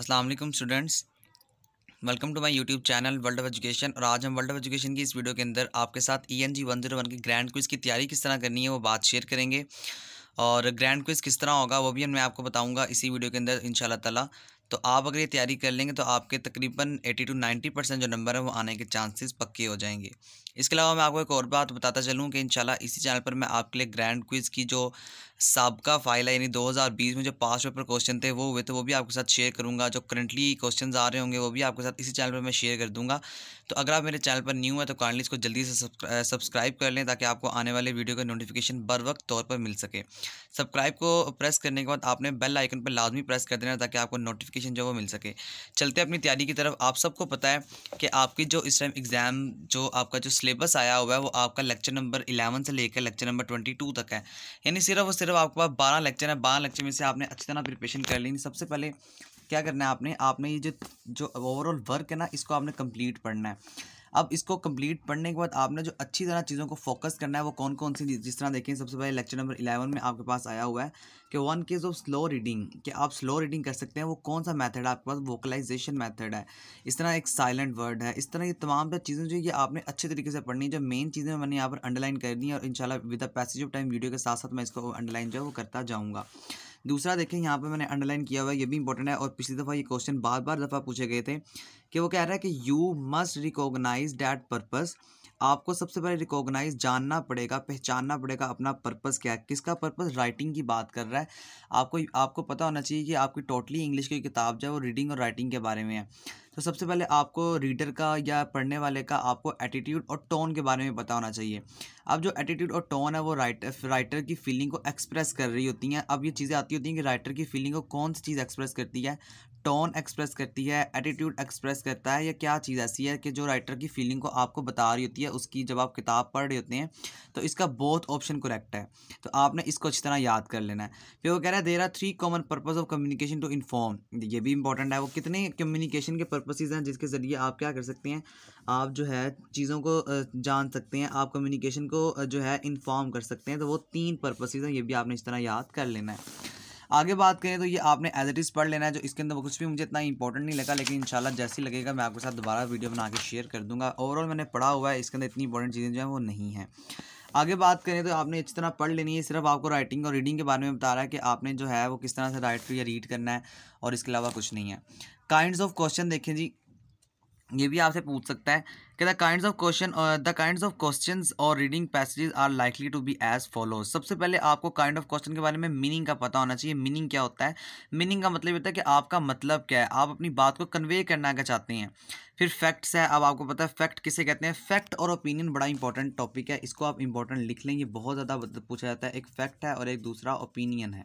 Aslam students welcome to my YouTube channel world of education और आज हम वर्ल्ड ऑफ एजुकेशन की इस वीडियो के अंदर आपके साथ E N G one zero one की ग्रैंड क्विज़ की तैयारी किस तरह करनी है वो बात शेयर करेंगे और ग्रैंड क्विज़ किस तरह होगा वो भी हम मैं आपको बताऊंगा इसी वीडियो के अंदर इन ताला तो आप अगर ये तैयारी कर लेंगे तो आपके तकरीबन एटी टू नाइन्टी परसेंट जो नंबर है वो आने के चांसेज पक्के हो जाएंगे इसके अलावा मैं आपको एक और बात बताता चलूँ कि इंशाल्लाह इसी चैनल पर मैं आपके लिए ग्रैंड क्विज़ की जो सबका फाइल है यानी 2020 में जो पास पेपर क्वेश्चन थे वो हुए थे वो भी आपके साथ शेयर करूँगा जो करंटली क्वेश्चन आ रहे होंगे वो भी आपके साथ इसी चैनल पर मैं शेयर कर दूँगा तो अगर आप मेरे चैनल पर न्यू है तो काइंडली इसको जल्दी से सब्सक्राइब कर लें ताकि आपको आने वाले वीडियो का नोटिफिकेशन बर वक्त तौर पर मिल सके सब्सक्राइब को प्रेस करने के बाद आपने बेल आइकन पर लाजमी प्रेस कर देना ताकि आपको नोटिफिकेशन जो वो मिल सके चलते अपनी तैयारी की तरफ आप सबको पता है कि आपकी जो इस टाइम एग्ज़ाम जो आपका जो सिलेबस आया हुआ है वो आपका लेक्चर नंबर इलेवन से लेकर लेक्चर नंबर ट्वेंटी टू तक है यानी सिर्फ और सिर्फ आपके पास बारह लेक्चर है बारह लेक्चर में से आपने अच्छी तरह प्रिपरेशन कर ली सबसे पहले क्या करना है आपने आपने ये जो जो ओवरऑल वर्क है ना इसको आपने कंप्लीट पढ़ना है अब इसको कंप्लीट पढ़ने के बाद आपने जो अच्छी तरह चीज़ों को फोकस करना है वो कौन कौन सी जिस तरह देखें सबसे पहले लेक्चर नंबर इलेवन में आपके पास आया हुआ है कि one cage of slow reading कि आप स्लो रीडिंग कर सकते हैं वो कौन सा मैथड है आपके पास वोकलाइजेशन मैथड है इस तरह एक साइलेंट वर्ड है इस तरह ये तमाम चीज़ें जो ये आपने अच्छे तरीके से पढ़नी है जो मेन चीज़ें मैंने यहाँ पर अंडरलाइन कर दी और in with the passage of time video के साथ साथ मैं इसको अंडरलाइन जो है वो करता जाऊँगा दूसरा देखें यहाँ पर मैंने अंडरलाइन किया हुआ है ये भी इंपॉर्टेंट है और पिछली दफ़ा ये क्वेश्चन बार बार दफ़ा पूछे गए थे कि वो कह रहा है कि you must recognise that purpose आपको सबसे पहले रिकॉग्नाइज जानना पड़ेगा पहचानना पड़ेगा अपना पर्पज़ क्या है किसका पर्पज़ राइटिंग की बात कर रहा है आपको आपको पता होना चाहिए कि आपकी टोटली इंग्लिश की किताब जो है वो रीडिंग और राइटिंग के बारे में है तो सबसे पहले आपको रीडर का या पढ़ने वाले का आपको एटीट्यूड और टोन के बारे में पता होना चाहिए अब जो एटीट्यूड और टोन है वो राइटर राइटर की फीलिंग को एक्सप्रेस कर रही होती हैं अब ये चीज़ें आती होती हैं कि राइटर की फीलिंग को कौन सी चीज़ एक्सप्रेस करती है टोन एक्सप्रेस करती है एटीट्यूड एक्सप्रेस करता है या क्या चीज़ ऐसी है कि जो राइटर की फीलिंग को आपको बता रही होती है उसकी जब आप किताब पढ़ रहे होते हैं तो इसका बहुत ऑप्शन करेक्ट है तो आपने इसको अच्छी तरह याद कर लेना है फिर वो कह रहा है there are three common purpose of communication to inform ये भी इंपॉर्टेंट है वो कितने कम्युनिकेशन के पर्पसेज हैं जिसके ज़रिए आप क्या कर सकते हैं आप जो है चीज़ों को जान सकते हैं आप कम्युनिकेशन को जो है इन्फॉर्म कर सकते हैं तो वो तीन पर्पसेज हैं ये भी आपने इस तरह याद कर लेना है आगे बात करें तो ये आपने एज इट इज़ पढ़ लेना है जो इसके अंदर कुछ भी मुझे इतना इंपॉर्टेंट नहीं लगा लेकिन इनशाला जैसे लगेगा मैं आपके साथ दोबारा वीडियो बना के शेयर कर दूंगा ओवरऑल मैंने पढ़ा हुआ है इसके अंदर इतनी इंपॉर्टेंट चीज़ें जो हैं वो नहीं है आगे बात करें तो आपने अच्छी तरह पढ़ लेनी है सिर्फ आपको राइटिंग और रीडिंग के बारे में बता रहा है कि आपने जो है वो किस तरह से राइट या रीड करना है और इसके अलावा कुछ नहीं है काइंड्स ऑफ क्वेश्चन देखें जी ये भी आपसे पूछ सकता है कि the kind of question the kind of question और reading passages are likely to be as follow सबसे पहले आपको काइंड ऑफ क्वेश्चन के बारे में मीनिंग का पता होना चाहिए मीनिंग क्या होता है मीनिंग का मतलब होता है कि आपका मतलब क्या है आप अपनी बात को कन्वे करना क्या चाहते हैं फिर फैक्ट्स है अब आपको पता है फैक्ट किसे कहते हैं फैक्ट और ओपिनियन बड़ा इंपॉर्टेंट टॉपिक है इसको आप इंपॉर्टेंट लिख लें ये बहुत ज़्यादा पूछा जाता है एक फैक्ट है और एक दूसरा ओपिनियन है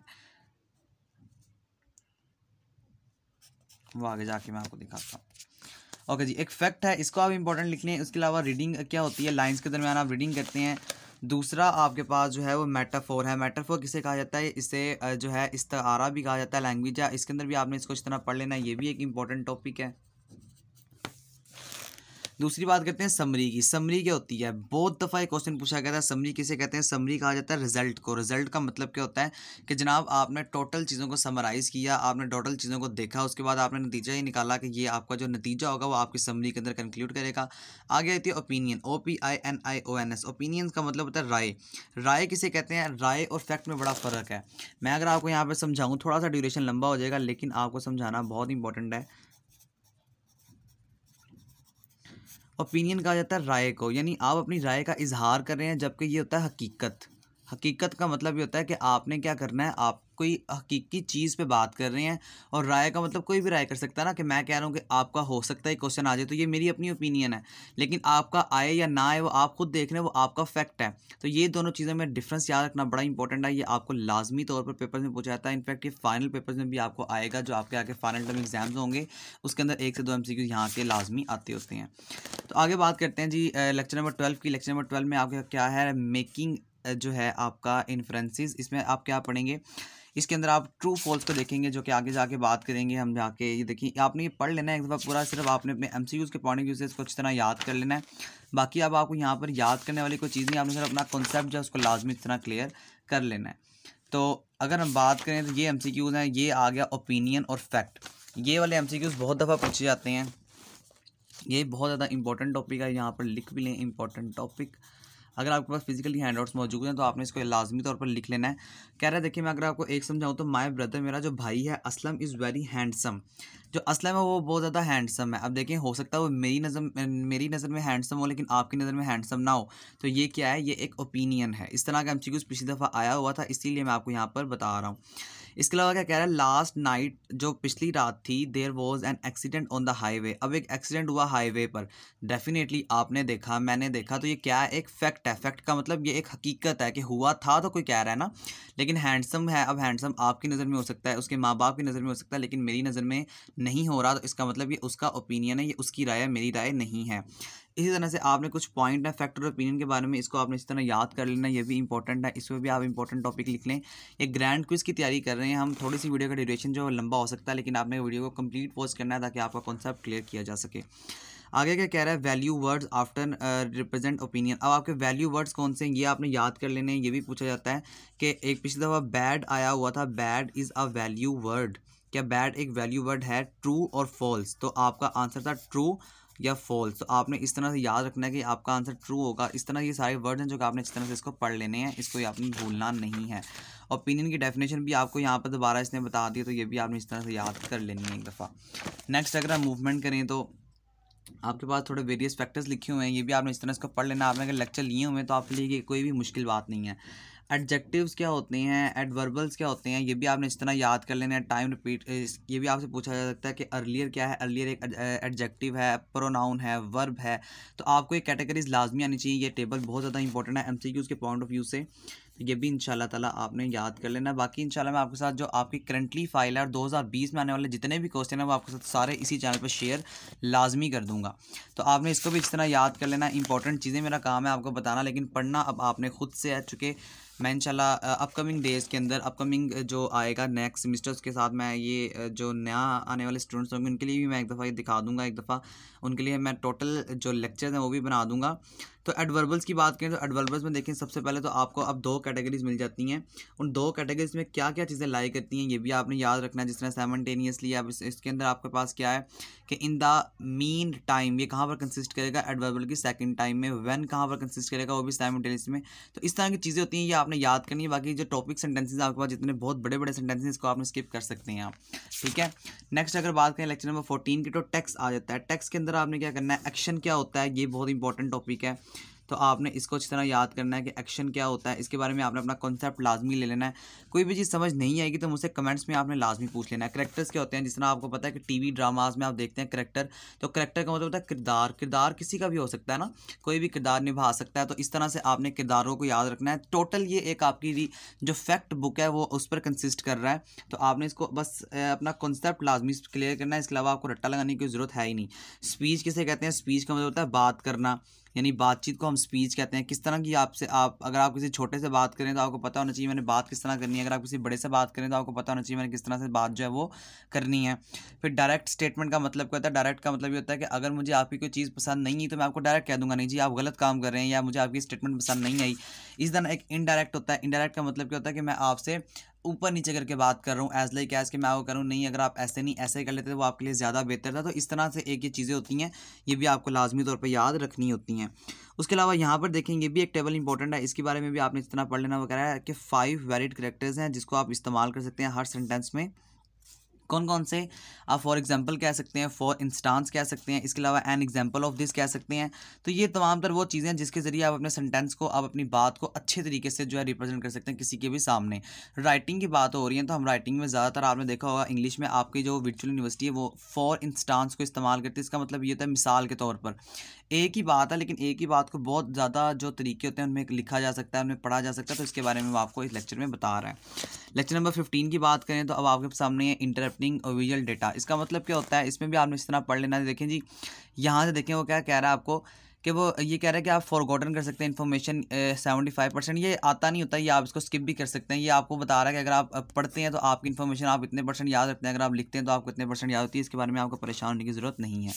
वो आगे जाके मैं आपको दिखाता हूँ ओके जी एक फैक्ट है इसको आप इंपॉर्टेंट लिख लें उसके अलावा रीडिंग क्या होती है लाइन्स के दरमियान आप रीडिंग करते हैं दूसरा आपके पास जो है वो मेटाफोर है मेटाफोर किसे कहा जाता है इसे जो है इस भी कहा जाता है लैंग्वेज या इसके अंदर भी आपने इसको इस तरह पढ़ लेना ये भी एक इंपॉर्टेंट टॉपिक है दूसरी बात करते हैं समरी की समरी क्या होती है बहुत दफ़ा ये क्वेश्चन पूछा गया था समरी किसे कहते हैं समरी कहा जाता है रिजल्ट को रिजल्ट का मतलब क्या होता है कि जनाब आपने टोटल चीज़ों को समराइज़ किया आपने टोटल चीज़ों को देखा उसके बाद आपने नतीजा ही निकाला कि ये आपका जो नतीजा होगा वो आपकी समरी के अंदर कंक्लूड करेगा आगे आती है opinion O P I N I O N S opinion का मतलब होता है राय राय किसे कहते हैं राय और फैक्ट में बड़ा फ़र्क है मैं अगर आपको यहाँ पर समझाऊँ थोड़ा सा ड्यूरेशन लंबा हो जाएगा लेकिन आपको समझाना बहुत इंपॉर्टेंट है ओपिनियन कहा जाता है राय को यानी आप अपनी राय का इजहार कर रहे हैं जबकि ये होता है हकीकत हकीकत का मतलब ये होता है कि आपने क्या करना है आप कोई हकीकी चीज़ पे बात कर रहे हैं और राय का मतलब कोई भी राय कर सकता है ना कि मैं कह रहा हूँ कि आपका हो सकता है क्वेश्चन आ जाए तो ये मेरी अपनी ओपिनियन है लेकिन आपका आए या ना आए वो आप खुद देख रहे हैं वो आपका फैक्ट है तो ये दोनों चीज़ों में डिफ्रेंस याद रखना बड़ा इंपॉर्टेंट है ये आपको लाजमी तौर पर पेपर में पूछा जाता है इनफैक्ट ये फाइनल पेपर में भी आपको आएगा जो आपके आगे फाइनल टर्म एग्जाम्स होंगे उसके अंदर एक से दो एम सी यहाँ के लाजमी आते होते हैं तो आगे बात करते हैं जी लेक्चर नंबर ट्वेल्व की लेक्चर नंबर ट्वेल्व में आपका क्या है मेकिंग जो है आपका इन्फ्रेंसिस इसमें आप क्या पढ़ेंगे इसके अंदर आप ट्रू फॉल्स को देखेंगे जो कि आगे जाके बात करेंगे हम जाके ये देखिए आपने ये पढ़ लेना है एक दफ़ा पूरा सिर्फ आपने अपने एम के पॉइंट व्यू से इसको अच्छी तरह याद कर लेना है बाकी अब आपको यहाँ पर याद करने वाली कोई चीज़ नहीं आपने सिर्फ अपना कॉन्सेप्ट जो है उसको लाजमी इतना क्लियर कर लेना है तो अगर हम बात करें तो ये एम हैं ये आ गया ओपिनियन और फैक्ट ये वाले एम बहुत दफ़ा पूछे जाते हैं ये बहुत ज़्यादा इंपॉर्टेंट टॉपिक है यहाँ पर लिख भी लें इंपॉर्टेंट टॉपिक अगर आपके पास फिजिकली हैंड आउट्स मौजूद हैं तो आपने इसको लाजमी तौर पर लिख लेना है कह रहा है देखिए मैं अगर आपको एक समझाऊँ तो माई ब्रदर मेरा जो भाई है असलम इज़ वेरी हैंडसम जो असलम है वो बहुत ज़्यादा हैंडसम है अब देखें हो सकता है वो मेरी नज़र मेरी नज़र में हैंडसम हो लेकिन आपकी नज़र में हैंडसम ना हो तो ये क्या है ये एक ओपिनियन है इस तरह का एम पिछली दफ़ा आया हुआ था इसीलिए मैं आपको यहाँ पर बता रहा हूँ इसके अलावा क्या कह रहा है लास्ट नाइट जो पिछली रात थी there was an accident on the highway अब एक एक्सीडेंट हुआ हाईवे पर डेफिनेटली आपने देखा मैंने देखा तो ये क्या है एक फैक्ट है फैक्ट का मतलब ये एक हकीकत है कि हुआ था तो कोई कह रहा है ना लेकिन हैंडसम है अब हैंडसम आपकी नज़र में हो सकता है उसके माँ बाप की नज़र में हो सकता है लेकिन मेरी नज़र में नहीं हो रहा तो इसका मतलब ये उसका ओपिनियन है ये उसकी राय है मेरी राय नहीं है इसी तरह से आपने कुछ पॉइंट है फैक्टर और ओपिनियन के बारे में इसको आपने इस तरह याद कर लेना ये भी इंपॉर्टेंट है इसमें भी आप इंपॉर्टेंट टॉपिक लिख लें एक ग्रैंड क्विज की तैयारी कर रहे हैं हम थोड़ी सी वीडियो का ड्यूरेशन जो लंबा हो सकता है लेकिन आपने वीडियो को कंप्लीट पोस्ट करना है ताकि आपका कॉन्सेप्ट क्लियर किया जा सके आगे क्या कह रहा है value words after represent opinion अब आपके वैल्यू वर्ड्स कौन से हैं ये आपने याद कर लेने ये भी पूछा जाता है कि एक पिछली दफ़ा बैड आया हुआ था bad is a value word क्या बैड एक वैल्यू वर्ड है ट्रू और फॉल्स तो आपका आंसर था ट्रू या फॉल्स तो आपने इस तरह से याद रखना है कि आपका आंसर ट्रू होगा इस तरह ये सारे वर्ड हैं जो कि आपने इस तरह से इसको पढ़ लेने हैं इसको आपने भूलना नहीं है ओपिनियन की डेफिनेशन भी आपको यहाँ पर दोबारा इसने बता दी तो ये भी आपने इस तरह से याद कर लेनी है एक दफ़ा नेक्स्ट अगर आप मूवमेंट करें तो आपके पास थोड़े वेरियस फैक्टर्स लिखे हुए हैं ये भी आपने इस तरह इसको पढ़ लेना आपने अगर लेक्चर लिए हुए हैं तो आपके लिए कोई भी मुश्किल बात नहीं है एडजेक्टिव्स क्या होते हैं एडवर्बल्स क्या होते हैं ये भी आपने इस तरह याद कर लेना है टाइम रिपीट ये भी आपसे पूछा जा सकता है कि अर्लियर क्या है अर्लियर एक एडजेक्टिव है प्रोनाउन है वर्ब है तो आपको ये कैटेगरीज लाजमी आनी चाहिए ये टेबल बहुत ज़्यादा इंपॉर्टेंट है एम के पॉइंट ऑफ व्यू से तो ये भी इंशाल्लाह ताला आपने याद कर लेना बाकी इंशाल्लाह मैं आपके साथ जो आपकी करंटली फाइल है और 2020 में आने वाले जितने भी क्वेश्चन हैं वो आपके साथ सारे इसी चैनल पर शेयर लाजमी कर दूंगा तो आपने इसको भी इस तरह याद कर लेना इंपॉर्टेंट चीज़ें मेरा काम है आपको बताना लेकिन पढ़ना अब आपने खुद से है चूँकि मैं इंशाल्लाह अपकमिंग डेज़ के अंदर अपकमिंग जो आएगा नेक्स्ट सेमिस्टर्स के साथ मैं ये जो नया आने वाले स्टूडेंट्स होंगे उनके लिए भी मैं एक दफ़ा ये दिखा दूँगा एक दफ़ा उनके लिए मैं टोटल जो लेक्चर्स हैं वो भी बना दूँगा तो एडवर्बल्स की बात करें तो एडवर्बल्स में देखें सबसे पहले तो आपको अब दो कैटेगरीज मिल जाती हैं उन दो कैटेगरीज में क्या क्या चीज़ें लाई करती हैं ये भी आपने याद रखना है जिस तरह सेवनटेनियसली अब इसके अंदर आपके पास क्या है कि इन द मीन टाइम ये कहाँ पर कंसिस्ट करेगा एडवर्बल की सेकेंड टाइम में वन कहाँ पर कंसिस्ट करेगा वो भी सेवनटेनियस में तो इस तरह की चीज़ें होती हैं ये आपने याद करनी है बाकी जो टॉपिक सेंटेंसेज आपके पास जितने बहुत बड़े बड़े सेंटेंसेज इसको आपने स्किप कर सकते हैं आप ठीक है नेक्स्ट अगर बात करें लेक्चर नंबर फोर्टीन की तो टैक्स आ जाता है टैक्स के अंदर आपने क्या करना है एक्शन क्या होता है ये बहुत इंपॉर्टेंट टॉपिक है तो आपने इसको अच्छी तरह याद करना है कि एक्शन क्या होता है इसके बारे में आपने अपना कॉन्सेप्ट लाजमी ले लेना है कोई भी चीज़ समझ नहीं आएगी तो मुझसे कमेंट्स में आपने लाजमी पूछ लेना है करेक्टर्स क्या होते हैं जिस तरह आपको पता है कि टी ड्रामाज में आप देखते हैं करेक्टर तो करेक्टर का मतलब होता है किरदार किरदार किसी का भी हो सकता है ना कोई भी किरदार निभा सकता है तो इस तरह से आपने किरदारों को याद रखना है टोटल ये एक आपकी जो फैक्ट बुक है वो उस पर कंसिस्ट कर रहा है तो आपने इसको बस अपना कॉन्सेप्ट लाजमी क्लियर करना है इसके अलावा आपको रट्टा लगाने की जरूरत है ही नहीं स्पीच किसे कहते हैं स्पीच का मतलब होता है बात करना यानी बातचीत को हम स्पीच कहते हैं किस तरह की आपसे आप अगर आप किसी छोटे से बात करें तो आपको पता होना चाहिए मैंने बात किस तरह करनी है अगर आप किसी बड़े से बात करें तो आपको पता होना चाहिए मैंने किस तरह से बात जो है वो करनी है फिर डायरेक्ट स्टेटमेंट का मतलब क्या होता है डायरेक्ट का मतलब ये होता है कि अगर मुझे आपकी कोई चीज़ पसंद नहीं है तो मैं आपको डायरेक्ट कह दूंगा नहीं जी आप गलत काम कर रहे हैं या मुझे आपकी स्टेटमेंट पसंद नहीं आई इस तरह एक इनडायरेक्ट होता है इनडायरेक्ट का मतलब क्या होता है कि मैं आपसे ऊपर नीचे करके बात कर रहा हूँ एज लाइक एज के मैं आपको करूँ नहीं अगर आप ऐसे नहीं ऐसे कर लेते तो वो आपके लिए ज़्यादा बेहतर था तो इस तरह से एक ये चीज़ें होती हैं ये भी आपको लाजमी तौर पर याद रखनी होती हैं उसके अलावा यहाँ पर देखेंगे भी एक टेबल इंपॉर्टेंट है इसके बारे में भी आपने जितना पढ़ लेना वगैरह है कि फ़ाइव वैलिड करेक्टर्स हैं जिसको आप इस्तेमाल कर सकते हैं हर सेंटेंस में कौन कौन से आप फॉर एग्जांपल कह सकते हैं फॉर इंस्टांस कह सकते हैं इसके अलावा एन एग्जांपल ऑफ दिस कह सकते हैं तो ये तमाम तर वो चीज़ें जिसके ज़रिए आप अपने सेंटेंस को आप अपनी बात को अच्छे तरीके से जो है रिप्रेजेंट कर सकते हैं किसी के भी सामने राइटिंग की बात हो रही है तो हम राइटिंग में ज़्यादातर आपने देखा होगा इंग्लिश में आपकी जो वर्चुअल यूनिवर्सिटी है वो फॉर इंस्टांस को इस्तेमाल करती है इसका मतलब ये होता है मिसाल के तौर पर एक ही बात है लेकिन एक ही बात को बहुत ज़्यादा जो तरीके होते हैं उनमें लिखा जा सकता है उनमें पढ़ा जा सकता है तो इसके बारे में आपको इस लेक्चर में बता रहे हैं लेक्चर नंबर फिफ्टीन की बात करें तो अब आपके सामने है इंटरप्टिंग विजुअल डेटा इसका मतलब क्या होता है इसमें भी आपने इस तरह पढ़ लेना देखें जी यहाँ से देखें वो क्या कह रहा है आपको कि वो ये कह रहा है कि आप फॉरगॉटन कर सकते हैं इन्फॉर्मेशन सेवेंटी फाइव परसेंट ये आता नहीं होता ये आप इसको स्किप भी कर सकते हैं ये आपको बता रहा है कि अगर आप पढ़ते हैं तो आपकी इन्फॉर्मेशन आप इतने परसेंट याद रखते हैं अगर आप लिखते हैं तो आपको इतने परसेंट याद होती है इसके बारे में आपको परेशान होने की ज़रूरत नहीं है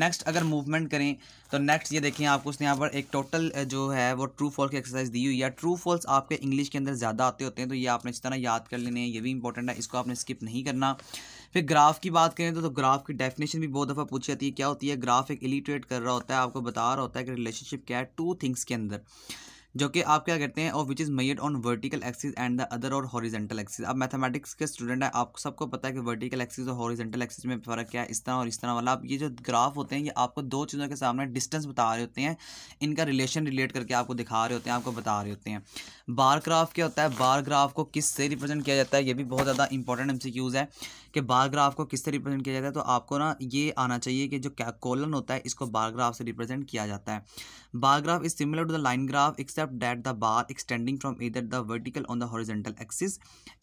नेक्स्ट अगर मूवमेंट करें तो नेक्स्ट ये देखें आपको उसने यहाँ पर एक टोटल जो है वो ट्रू फॉल्स की एक्सरसाइज दी हुई है ट्रू फॉल्स आपके इंग्लिश के अंदर ज़्यादा आते होते हैं तो ये आपने इस तरह याद कर लेने हैं ये भी इंपॉर्टेंट है इसको आपने स्किप नहीं करना फिर ग्राफ की बात करें तो, तो ग्राफ की डेफिनेशन भी बहुत दफ़ा पूछी जाती है क्या होती है ग्राफ एक इलिट्रेट कर रहा होता है आपको बता रहा होता है कि रिलेशनशिप क्या है टू थिंग्स के अंदर जो कि आप क्या करते हैं और which is made on vertical axis and the other और हॉरिजेंटल एक्सिस अब मैथमेटिक्स के स्टूडेंट हैं आपको सबको पता है कि वर्टिकल एक्सिस और हॉरिजेंटल एक्सिस में फ़र्क क्या है इस तरह और इस तरह वाला आप ये जो ग्राफ होते हैं ये आपको दो चीज़ों के सामने डिस्टेंस बता रहे होते हैं इनका रिलेशन रिलेट करके आपको दिखा रहे होते हैं आपको बता रहे होते हैं बार ग्राफ क्या होता है बार ग्राफ को किस से रिप्रेजेंट किया जाता है ये भी बहुत ज़्यादा इंपॉर्टेंट एम है कि बार ग्राफ को किससे रिप्रेजेंट किया जाता है तो आपको ना ये आना चाहिए कि जो कैकोलन होता है इसको बार ग्राफ से रिप्रेजेंट किया जाता है bar graph is similar to the line graph except except that the bar extending from either the vertical on the horizontal axis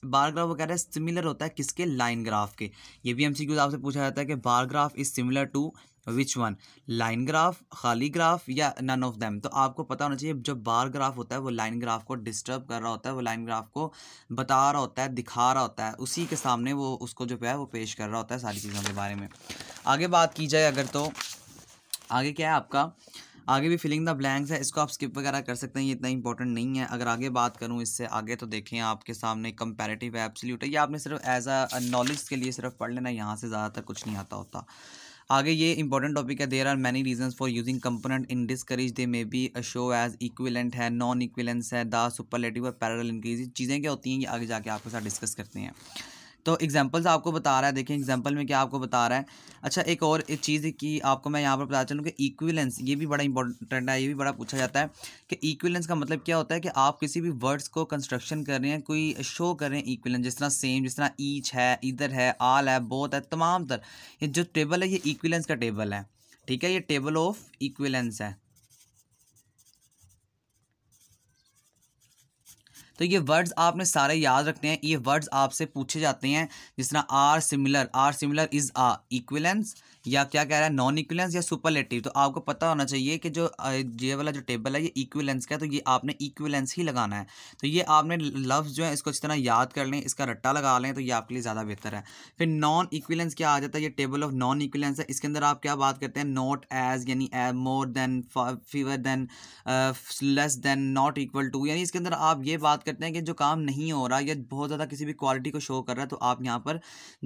bar graph वगैरह सिमिलर होता है किसके लाइन ग्राफ के ये भी एम सी आपसे पूछा जाता है कि bar graph is similar to which one line graph खाली ग्राफ या नन ऑफ देम तो आपको पता होना चाहिए जो बार ग्राफ होता है वो लाइन ग्राफ को डिस्टर्ब कर रहा होता है वो लाइन ग्राफ को बता रहा होता है दिखा रहा होता है उसी के सामने वो उसको जो है वो पेश कर रहा होता है सारी चीज़ों के बारे में आगे बात की जाए अगर तो आगे क्या है आपका आगे भी फिलिंग द ब्लैंक्स है इसको आप स्किप वगैरह कर सकते हैं ये इतना इंपॉर्टेंट नहीं है अगर आगे बात करूँ इससे आगे तो देखें आपके सामने कंपेरेटिव है एब्सोल्यूट है ये आपने सिर्फ एज अ नॉलेज के लिए सिर्फ पढ़ लेना यहाँ से ज़्यादातर कुछ नहीं आता होता आगे ये इंपॉर्टेंट टॉपिक है there are many reasons for using component in discourse they may be a show as equivalent है नॉन इक्विलेंस है द सुपरलेटिव और पैरल इंक्रीज चीज़ें क्या होती हैं ये आगे जाके आपके साथ डिस्कस करते हैं तो एग्जांपल्स आपको बता रहा है देखें एग्जांपल में क्या आपको बता रहा है अच्छा एक और एक चीज़ की आपको मैं यहाँ पर बता चलूँ कि इक्विलेंस ये भी बड़ा इंपॉर्टेंट है ये भी बड़ा पूछा जाता है कि इक्विलेंस का मतलब क्या होता है कि आप किसी भी वर्ड्स को कंस्ट्रक्शन कर रहे हैं कोई शो कर रहे हैं इक्विलेंस जिस तरह सेम जिस तरह ईच है इधर है आल है बोथ है तमाम तर ये जो टेबल है ये इक्विलेंस का टेबल है ठीक है ये टेबल ऑफ इक्विलेंस है तो ये वर्ड्स आपने सारे याद रखने हैं ये वर्ड्स आपसे पूछे जाते हैं जिस तरह are similar are similar is a equivalence या क्या कह रहा है नॉन इक्विलेंस या सुपरलेटिव तो आपको पता होना चाहिए कि जो ये वाला जो टेबल है ये इक्विलेंस का है तो ये आपने इक्विलेंस ही लगाना है तो ये आपने लफ्ज़ जो है इसको अच्छी तरह याद कर लें इसका रट्टा लगा लें तो ये आपके लिए ज़्यादा बेहतर है फिर नॉन इक्विलेंस क्या आ जाता है ये टेबल ऑफ नॉन इक्विलेंस है इसके अंदर आप क्या बात करते हैं नॉट एज यानी more than fewer than less than not equal to यानी इसके अंदर आप ये बात करते हैं कि जो काम नहीं हो रहा या बहुत ज़्यादा किसी भी क्वालिटी को शो कर रहा है तो आप यहाँ पर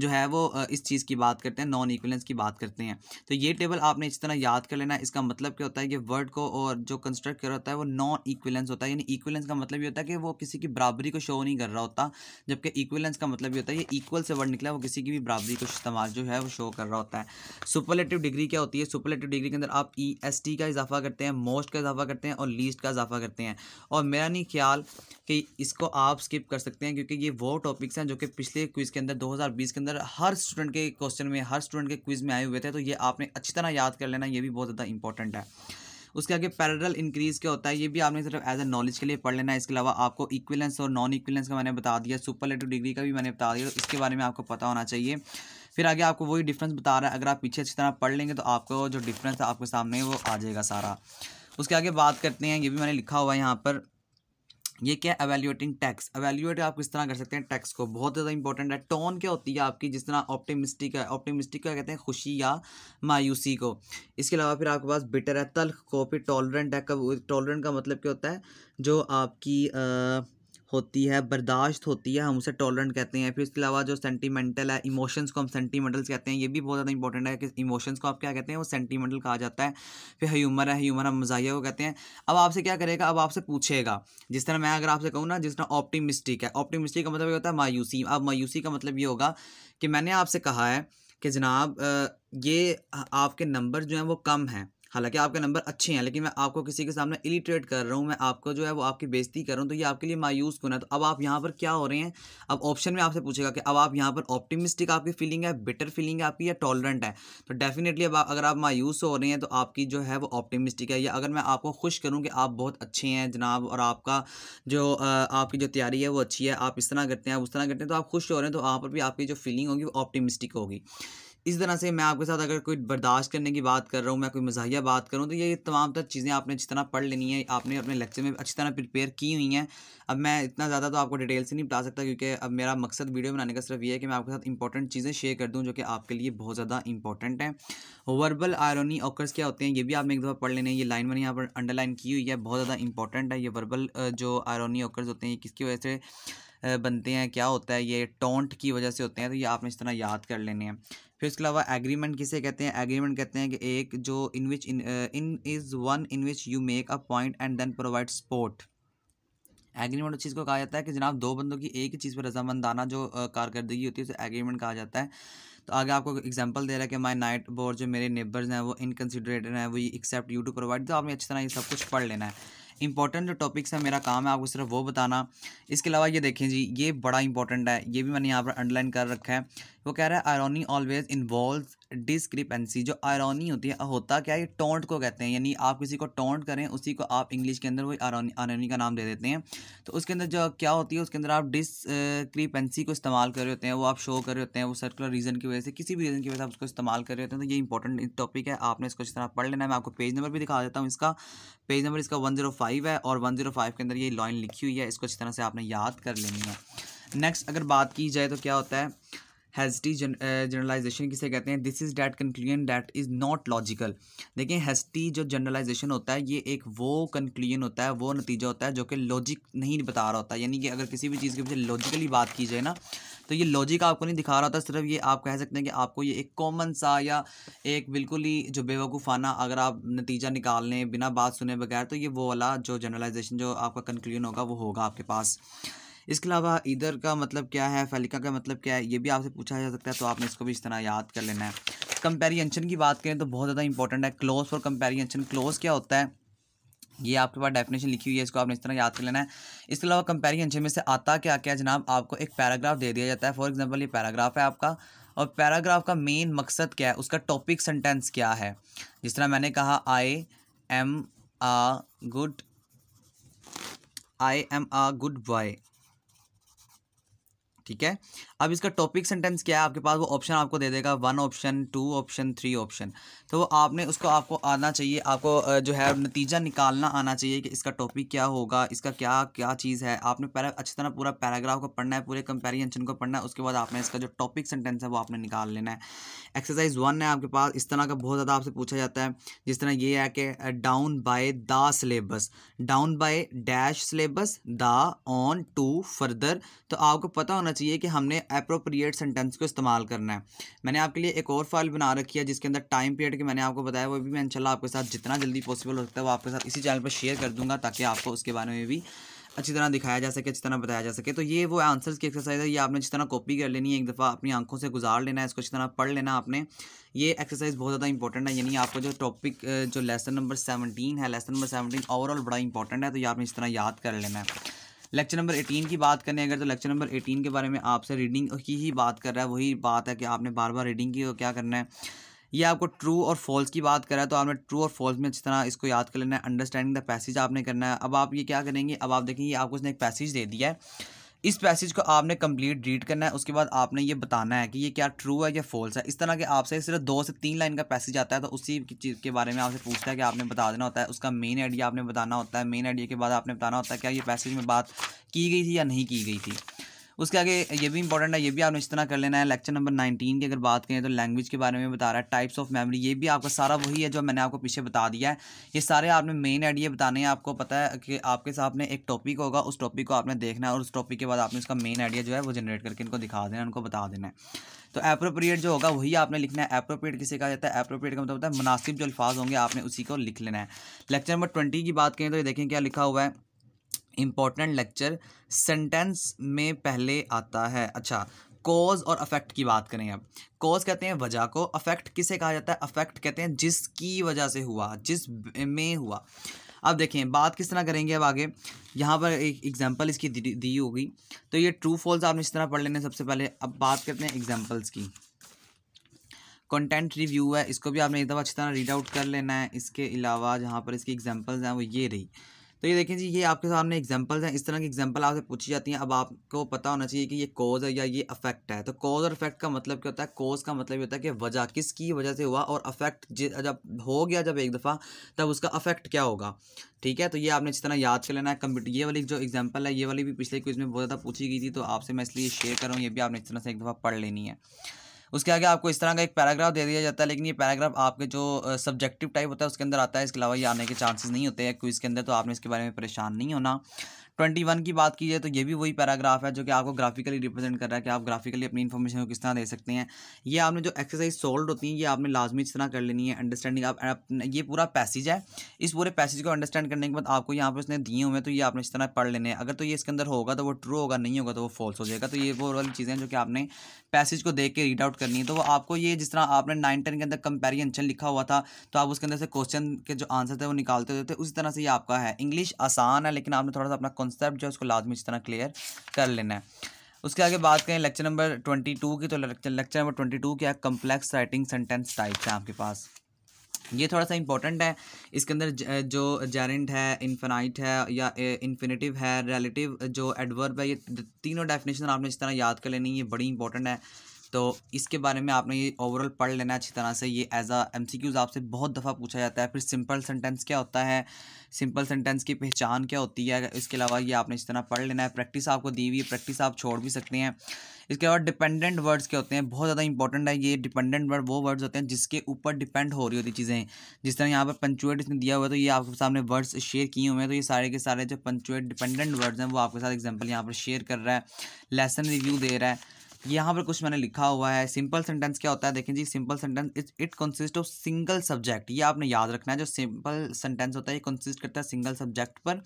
जो है वो इस चीज़ की बात करते हैं नॉन इक्विलेंस की बात करते हैं सकते हैं तो ये टेबल आपने इस तरह याद कर लेना इसका मतलब क्या होता है कि वर्ड को और जो कंस्ट्रक्ट कर होता है वो नॉन इक्वलेंस होता है यानी इक्वलेंस का मतलब ये होता है कि वो किसी की बराबरी को शो नहीं कर रहा होता जबकि इक्वलेंस का मतलब ये होता है ये इक्वल से वर्ड निकला वो किसी की भी बराबरी को इस्तेमाल जो है वो शो कर रहा होता है सुपरलेटिव डिग्री क्या होती है सुपरलेटिव डिग्री के अंदर आप ई एस टी का इजाफा करते हैं मोस्ट का इजाफा करते हैं और लीस्ट का इजाफा करते हैं और मेरा नहीं ख्याल कि इसको आप स्किप कर सकते हैं क्योंकि ये वो टॉपिक्स हैं जो कि पिछले क्विज़ के अंदर 2020 के अंदर हर स्टूडेंट के क्वेश्चन में हर स्टूडेंट के क्विज़ में आए हुए थे तो ये आपने अच्छी तरह याद कर लेना ये भी बहुत ज़्यादा इंपॉर्टेंट है उसके आगे पैरल इंक्रीज क्या होता है ये भी आपने सिर्फ एज ए नॉलेज के लिए पढ़ लेना है इसके अलावा आपको इक्विलेंस और नॉन इक्विलेंस का मैंने बता दिया सुपरलेटिव डिग्री का भी मैंने बता दिया तो इसके बारे में आपको पता होना चाहिए फिर आगे आपको वही डिफरेंस बता रहा है अगर आप पीछे अच्छी तरह पढ़ लेंगे तो आपको जो डिफरेंस है आपके सामने वो आ जाएगा सारा उसके आगे बात करते हैं ये भी मैंने लिखा हुआ है यहाँ पर ये क्या है एवेल्यूएटिंग टैक्स एवेल्यूएट आप किस तरह कर सकते हैं टैक्स को बहुत ज़्यादा इंपॉर्टेंट है टोन क्या होती है आपकी जिस तरह ऑप्टिमिस्टिक है ऑप्टिमिस्टिक क्या कहते हैं खुशी या मायूसी को इसके अलावा फिर आपके पास बिटर है तल्ख को फिर टॉलरेंट है कब टॉलरेंट का मतलब क्या होता है जो आपकी आ, होती है बर्दाश्त होती है हम उसे टॉलरेंट कहते हैं फिर इसके अलावा जो सेंटीमेंटल है इमोशंस को हम सेंटीमेंटल्स कहते हैं ये भी बहुत ज़्यादा इंपॉर्टेंट है कि इमोशंस को आप क्या कहते हैं वो सेंटीमेंटल कहा जाता है फिर ह्यूमर है ह्यूमर हम मजाहिया को कहते हैं अब आपसे क्या करेगा अब आपसे पूछेगा जिस तरह मैं अगर आपसे कहूँ ना जिस तरह ऑप्टिमिस्टिक है ऑप्टिमिस्टिक का मतलब ये होता है मायूसी अब मायूसी का मतलब ये होगा कि मैंने आपसे कहा है कि जनाब ये आपके नंबर जो हैं वो कम हैं हालांकि आपके नंबर अच्छे हैं लेकिन मैं आपको किसी के सामने इलिटरेट कर रहा हूँ मैं आपको जो है वो आपकी बेजती कर रहा हूँ तो ये आपके लिए मायूस कौन है तो अब आप यहाँ पर क्या हो रहे हैं अब ऑप्शन में आपसे पूछेगा कि अब आप यहाँ पर ऑप्टिमिस्टिक आपकी फीलिंग है बेटर फीलिंग है आपकी या टॉलरेंट है तो डेफिनेटली अब अगर आप मायूस हो रहे हैं तो आपकी जो है वो ऑप्टिमिस्टिक है या अगर मैं आपको खुश करूँ कि आप बहुत अच्छे हैं जनाब और आपका जो आपकी जो तैयारी है वो अच्छी है आप इस तरह करते हैं आप उस तरह करते हैं तो आप खुश हो रहे हैं तो वहाँ पर भी आपकी जो फीलिंग होगी वो ऑप्टिमिस्टिक होगी इस तरह से मैं आपके साथ अगर कोई बर्दाश्त करने की बात कर रहा हूँ मैं कोई मजाहिया बात करूँ तो ये तमाम तर चीज़ें आपने अच्छी तरह पढ़ लेनी है आपने अपने लेक्चर में अच्छी तरह प्रिपेयर की हुई हैं अब मैं इतना ज़्यादा तो आपको डिटेल से नहीं बता सकता क्योंकि अब मेरा मकसद वीडियो बनाने का सिर्फ ये है कि मैं आपके साथ इंपॉर्टेंट चीज़ें शेयर कर दूँ जो कि आपके लिए बहुत ज़्यादा इंपॉर्टेंट है वर्बल आयरोनी ऑकर्स क्या होते हैं ये भी आपने एक दफ़ा पढ़ लेने ये लाइन मैंने यहाँ पर अंडरलाइन की हुई है बहुत ज़्यादा इंपॉर्टेंट है ये वर्बल जो आयरनी ऑकर्स होते हैं किसकी वजह से बनते हैं क्या होता है ये टोंट की वजह से होते हैं तो ये आपने इस तरह याद कर लेने हैं फिर इसके अलावा एग्रीमेंट किसे कहते हैं एग्रीमेंट कहते हैं कि एक जो in which in in is one in which you make a point and then provide support agreement उस चीज़ को कहा जाता है कि जनाब दो बंदों की एक ही चीज़ पर रजामंदाना जो uh, कारकर्दगी होती है उसे एग्रीमेंट कहा जाता है तो आगे आपको एग्जांपल दे रहा है कि माय नाइट बोर्ड जो मेरे नेबर्स हैं वो इनकन्सिडरेट हैं वो एक्सेप्ट यू टू प्रोवाइड तो आपने अच्छी तरह ये सब कुछ पढ़ लेना है इंपॉर्टेंट जो टॉपिक्स है मेरा काम है आपको सिर्फ वो बताना इसके अलावा ये देखें जी ये बड़ा इंपॉर्टेंट है ये भी मैंने यहाँ पर अंडरलाइन कर रखा है वो कह रहा है आयरनी ऑलवेज इन्वॉल्व डिस्क्रिपेंसी जो आयरोनी होती है होता क्या है टोंट को कहते हैं यानी आप किसी को टोंट करें उसी को आप इंग्लिश के अंदर वही आयरॉनी आयरॉनी का नाम दे देते हैं तो उसके अंदर जो क्या होती है उसके अंदर आप डिसक्रिपेंसी को इस्तेमाल कर रहे होते हैं वो आप शो कर रहे होते हैं वो सर्कुलर रीज़न की वजह से किसी भी रीज़न की वजह से आप उसको इस्तेमाल कर रहे होते हैं तो ये इंपॉर्टेंट टॉपिक है आपने इसको इस तरह पढ़ लेना है मैं आपको पेज नंबर भी दिखा देता हूँ इसका पेज नंबर इसका वन जीरो फाइव है और वन जीरो फाइव के अंदर ये लाइन लिखी हुई है इसको अच्छी तरह से आपने याद कर लेनी है नेक्स्ट अगर बात की जाए तो क्या होता है हेस्टी जनरलाइजेशन uh, किसे कहते हैं this is that conclusion that is not logical देखिए हेस्टी जो जनरलाइजेशन होता है ये एक वो कंक्लूजन होता है वो नतीजा होता है जो कि लॉजिक नहीं बता रहा होता यानी कि अगर किसी भी चीज़ के पीछे लॉजिकली बात की जाए ना तो ये लॉजिक आपको नहीं दिखा रहा होता सिर्फ ये आप कह सकते हैं कि आपको ये एक कॉमन सा या एक बिल्कुल ही जो बेवकूफ़ाना अगर आप नतीजा निकाल लें बिना बात सुने बगैर तो ये वो वाला जो जनरलाइजेशन जो आपका कंक्लूजन होगा वो होगा आपके पास इसके अलावा इधर का मतलब क्या है फैलिका का मतलब क्या है ये भी आपसे पूछा जा सकता है तो आपने इसको भी इस तरह याद कर लेना है कंपेरिजन की बात करें तो बहुत ज़्यादा इंपॉर्टेंट है क्लोज फॉर कंपेरिजन क्लोज क्या होता है ये आपके पास डेफिनेशन लिखी हुई है इसको आपने इस तरह याद कर लेना है इसके अलावा कंपेरिजन में से आता क्या क्या जनाब आपको एक पैराग्राफ दे दिया जाता है फॉर एग्जाम्पल ये पैराग्राफ है आपका और पैराग्राफ का मेन मकसद क्या है उसका टॉपिक सेंटेंस क्या है जिस तरह मैंने कहा I am a good I am a good boy ठीक है अब इसका टॉपिक सेंटेंस क्या है आपके पास वो ऑप्शन आपको दे देगा one option two option three option तो वो आपने उसको आपको आना चाहिए आपको जो है नतीजा निकालना आना चाहिए कि इसका टॉपिक क्या होगा इसका क्या क्या चीज़ है आपने पहले अच्छी तरह पूरा पैराग्राफ को पढ़ना है पूरे कंपेरिजन को पढ़ना है उसके बाद आपने इसका जो टॉपिक सेंटेंस है वो आपने निकाल लेना है एक्सरसाइज वन है आपके पास इस तरह का बहुत ज़्यादा आपसे पूछा जाता है जिस तरह ये है कि down by the syllabus down by dash syllabus the on to further तो आपको पता होना चाहिए कि हमने अप्रोप्रिएट सेंटेंस को इस्तेमाल करना है मैंने आपके लिए एक और फाइल बना रखी है जिसके अंदर टाइम पीरियड के मैंने आपको बताया वो भी मैं इनशाला आपके साथ जितना जल्दी पॉसिबल हो सकता है वो आपके साथ इसी चैनल पर शेयर कर दूँगा ताकि आपको उसके बारे में भी अच्छी तरह दिखाया जा सके अच्छी तरह बताया जा सके तो ये वो आंसर्स की एक्सरसाइज है ये आपने अच्छी तरह कॉपी कर लेनी है एक दफ़ा अपनी आंखों से गुजार लेना है इसको अच्छी तरह पढ़ लेना आपने ये एक्सरसाइज बहुत ज़्यादा इंपॉर्टेंट है यानी आपको जो टॉपिक जो लेसन नंबर सेवनटीन है लेसन नंबर सेवनटीन ओवरऑल बड़ा इंपॉर्टेंट है तो ये आपने इस तरह याद कर लेना है लेक्चर नंबर एटीन की बात करें अगर तो लेक्चर नंबर एटीन के बारे में आपसे रीडिंग की ही बात कर रहा है वही बात है कि आपने बार बार रीडिंग की तो क्या करना है ये आपको ट्रू और फॉल्स की बात करा है तो आपने ट्रू और फॉल्स में अच्छी तरह इसको याद कर लेना है अंडरस्टैंडिंग द पैसेज आपने करना है अब आप ये क्या करेंगे अब आप देखेंगे आपको उसने एक पैसेज दे दिया है इस पैसेज को आपने कंप्लीट रीड करना है उसके बाद आपने ये बताना है कि ये क्या ट्रू है या फॉल्स है इस तरह के आपसे सिर्फ दो से तीन लाइन का पैसेज आता है तो उसी चीज़ के बारे में आपसे पूछता है कि आपने बता देना होता है उसका मेन आइडिया आपने बताना होता है मेन आइडिया के बाद आपने बताना होता है क्या ये पैसेज में बात की गई थी या नहीं की गई थी उसके आगे ये भी इंपॉर्टेंट है ये भी आपने इस तरह कर लेना है लेक्चर नंबर नाइनटीन की अगर बात करें तो लैंग्वेज के बारे में बता रहा है टाइप्स ऑफ मेमोरी ये भी आपका सारा वही है जो मैंने आपको पीछे बता दिया है ये सारे आपने मेन आइडिया बताने हैं आपको पता है कि आपके सामने एक टॉपिक होगा उस टॉपिक को आपने देखना है और उस टॉपिक के बाद आपने उसका मेन आइडिया जो है वो जनरेट करके इनको दिखा देना है उनको बता देना है तो अप्रोप्रिएट जो होगा वही आपने लिखना है अप्रोप्रिएट किसे कहा जाता है अप्रोप्रिएट का मतलब होता है मुनासिब जो अल्फाज होंगे आपने उसी को लिख लेना है लेक्चर नंबर ट्वेंटी की बात करें तो ये देखें क्या लिखा हुआ है इम्पॉर्टेंट लेक्चर सेंटेंस में पहले आता है अच्छा कॉज और अफेक्ट की बात करें अब कॉज कहते हैं वजह को अफेक्ट किसे कहा जाता है अफेक्ट कहते हैं जिसकी वजह से हुआ जिस में हुआ अब देखें बात किस तरह करेंगे अब आगे यहाँ पर एक एग्जांपल इसकी दी, दी होगी तो ये ट्रू फॉल्स आपने इस तरह पढ़ लेने सबसे पहले अब बात करते हैं एग्जांपल्स की कंटेंट रिव्यू है इसको भी आपने एक दफ़ा अच्छी तरह रीड आउट कर लेना है इसके अलावा जहाँ पर इसकी एग्जांपल्स हैं वो ये रही तो ये देखें जी ये आपके सामने एग्जाम्पल्स हैं इस तरह की एग्जाम्पल आपसे पूछी जाती हैं अब आपको पता होना चाहिए कि ये कॉज है या ये अफेक्ट है तो कॉज और अफेक्ट का मतलब क्या होता है कॉज का मतलब ये होता है कि वजह किसकी वजह से हुआ और अफेक्ट जब हो गया जब एक दफ़ा तब उसका अफेक्ट क्या होगा ठीक है तो ये आपने इस तरह याद कर लेना है कंप्यूटर ये वाली जो एग्जाम्पल है ये वाली भी पिछले क्विज में बहुत ज़्यादा पूछी गई थी तो आपसे मैं इसलिए शेयर कर रहा हूँ ये भी आपने इस तरह से एक दफ़ा पढ़ लेनी है उसके आगे आपको इस तरह का एक पैराग्राफ दे दिया जाता है लेकिन ये पैराग्राफ आपके जो सब्जेक्टिव टाइप होता है उसके अंदर आता है इसके अलावा ये आने के चांसेस नहीं होते हैं क्विज़ के अंदर तो आपने इसके बारे में परेशान नहीं होना ट्वेंटी वन की बात की जाए तो ये भी वही पैराग्राफ है जो कि आपको ग्राफिकली रिप्रेजेंट कर रहा है कि आप ग्राफिकली अपनी इन्फॉर्मेशन को किस तरह दे सकते हैं ये आपने जो एक्सरसाइज सोल्ड होती है ये आपने लाजमी इस तरह कर लेनी है अंडरस्टैंडिंग आप ये पूरा पैसेज है इस पूरे पैसेज को अंडरस्टैंड करने के बाद आपको यहाँ पर उसने दिए हुए हैं तो ये आपने इस तरह पढ़ लेने अगर तो ये इसके अंदर होगा तो वो ट्रू होगा नहीं होगा तो वो फॉल्स हो जाएगा तो ये वो वाली चीज़ें जो कि आपने पैसेज को देख के रीड आउट करनी है तो वो आपको ये जिस तरह आपने नाइन टेन के अंदर कंपेरिजन लिखा हुआ था तो आप उसके अंदर से क्वेश्चन के जो आंसर थे वो निकालते होते थे उसी तरह से ये आपका है इंग्लिश आसान है लेकिन आपने थोड़ा सा अपना कॉन्सेप्ट जो है उसको लाजमी इस तरह क्लियर कर लेना है उसके आगे बात करें लेक्चर नंबर ट्वेंटी टू की तो लेक्चर नंबर ट्वेंटी टू क्या कम्प्लेक्स राइटिंग सेंटेंस टाइप है आपके पास ये थोड़ा सा इंपॉर्टेंट है इसके अंदर जो जेरेंट है इन्फेनाइट है या इन्फिनेटिव है रिलेटिव जो एडवर्ब है ये तीनों डेफिनेशन आपने इस तरह याद कर लेनी ये बड़ी इंपॉर्टेंट है तो इसके बारे में आपने ये ओवरऑल पढ़ लेना अच्छी तरह से ये एज आ एम आपसे बहुत दफ़ा पूछा जाता है फिर सिंपल सेंटेंस क्या होता है सिंपल सेंटेंस की पहचान क्या होती है इसके अलावा ये आपने इस तरह पढ़ लेना है प्रैक्टिस आपको दी हुई है प्रैक्टिस आप छोड़ भी सकते हैं इसके अलावा डिपेंडेंट वर्ड्स क्या होते हैं बहुत ज़्यादा इंपॉर्टेंट है ये डिपेंडेंट वर्ड वो वर्ड्स होते हैं जिसके ऊपर डिपेंड हो रही होती चीज़ें जिस तरह यहाँ पर पंचुएट इसने दिया हुआ है तो ये आपके सामने वर्ड्स शेयर किए हुए हैं तो ये सारे के सारे जो पंचुएट डिपेंडेंट वर्ड्स हैं वो आपके साथ एग्जाम्पल यहाँ पर शेयर कर रहा है लेसन रिव्यू दे रहा है यहाँ पर कुछ मैंने लिखा हुआ है सिंपल सेंटेंस क्या होता है देखें जी simple sentence it it consist of single subject ये आपने याद रखना है जो सिंपल सेंटेंस होता है ये कंसिस्ट करता है सिंगल सब्जेक्ट पर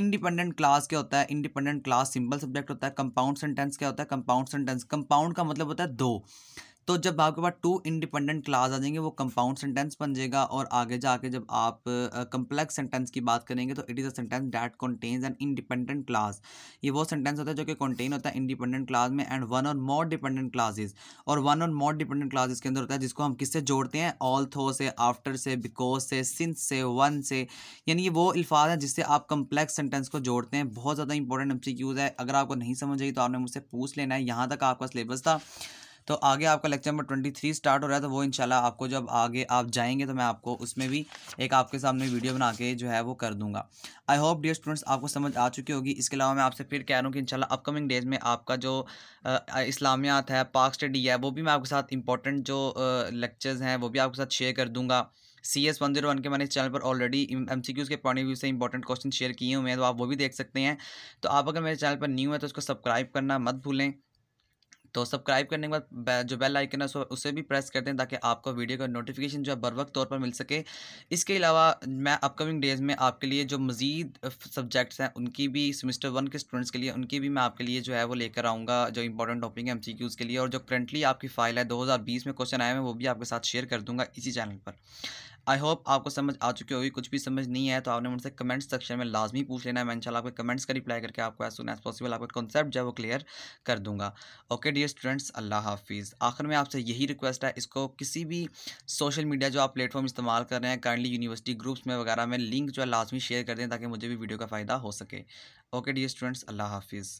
इंडिपेंडेंट क्लास क्या होता है इंडिपेंडेंट क्लास सिंपल सब्जेक्ट होता है कंपाउंड सेंटेंस क्या होता है कंपाउंड सेंटेंस कंपाउंड का मतलब होता है दो तो जब आपके पास टू इंडिपेंडेंट क्लास आ जाएंगे वो कंपाउंड सेंटेंस बन जाएगा और आगे जाके जब आप कंप्लेक्स uh, सेंटेंस की बात करेंगे तो it is a sentence that contains an independent clause ये वो सेंटेंस होता है जो कि कॉन्टेन होता है इंडिपेंडेंट क्लास में and one or more dependent clauses और one or more dependent classes के अंदर होता है जिसको हम किससे जोड़ते हैं ऑल थो से आफ्टर से बिकॉज से सिंस से वन से यानी ये वो अल्फाज हैं जिससे आप कंप्लेक्स सेंटेंस को जोड़ते हैं बहुत ज़्यादा इंपॉर्टेंट एम है अगर आपको नहीं समझ आई तो आपने मुझसे पूछ लेना है यहाँ तक आपका सिलेबस था तो आगे आपका lecture number twenty three start हो रहा है तो वो इंशाल्लाह आपको जब आगे आप जाएंगे तो मैं आपको उसमें भी एक आपके सामने वीडियो बना के जो है वो कर दूंगा आई होप डियर स्टूडेंट्स आपको समझ आ चुकी होगी इसके अलावा मैं आपसे फिर कह रहा हूँ कि इंशाल्लाह अपकमिंग डेज में आपका जो इस्लामियात है पाक स्टडी है वो भी मैं आपके साथ इंपॉर्टेंट जो लेक्चर्स हैं वो भी आपके साथ शेयर कर दूँगा C S one zero one के मैंने इस चैनल पर ऑलरेडी एम सी क्यूज़ के पॉइंट ऑफ व्यू से इंपॉर्टेंट क्वेश्चन शेयर किए हुए हैं तो आप वो भी देख सकते हैं तो आप अगर मेरे चैनल पर न्यू है तो उसको सब्सक्राइब करना मत भूलें तो सब्सक्राइब करने के बाद जो बेल आइकन है उसे भी प्रेस कर दें ताकि आपको वीडियो का नोटिफिकेशन जो है बर वक्त तौर पर मिल सके इसके अलावा मैं अपकमिंग डेज़ में आपके लिए जो मज़ीद सब्जेक्ट्स हैं उनकी भी सेमेस्टर वन के स्टूडेंट्स के लिए उनकी भी मैं आपके लिए जो है वो लेकर आऊँगा जो इंपॉर्टेंट टॉपिक है एम के लिए और जो करंटली आपकी फ़ाइल है दो में क्वेश्चन आए हैं वो भी आपके साथ शेयर कर दूँगा इसी चैनल पर आई होप आपको समझ आ चुकी होगी कुछ भी समझ नहीं आया तो आपने मुझसे कमेंट सेक्शन में लाजमी पूछ लेना है मैं इनशाला आपके कमेंट्स का रिप्लाई करके आपको एज सुन एज पॉसिबल आपका कॉन्सेप्ट जो है वो क्लियर कर दूंगा ओके डियर स्टूडेंट्स अल्लाह हाफिज़ आखिर में आपसे यही रिक्वेस्ट है इसको किसी भी सोशल मीडिया जो आप प्लेटफॉर्म इस्तेमाल कर रहे हैं काइंडली यूनिवर्सिटी ग्रुप्स में वगैरह में लिंक जो है लाजमी शेयर कर दें ताकि मुझे भी वीडियो का फ़ायदा हो सके ओके डियर स्टूडेंट्स अल्लाह हाफिज़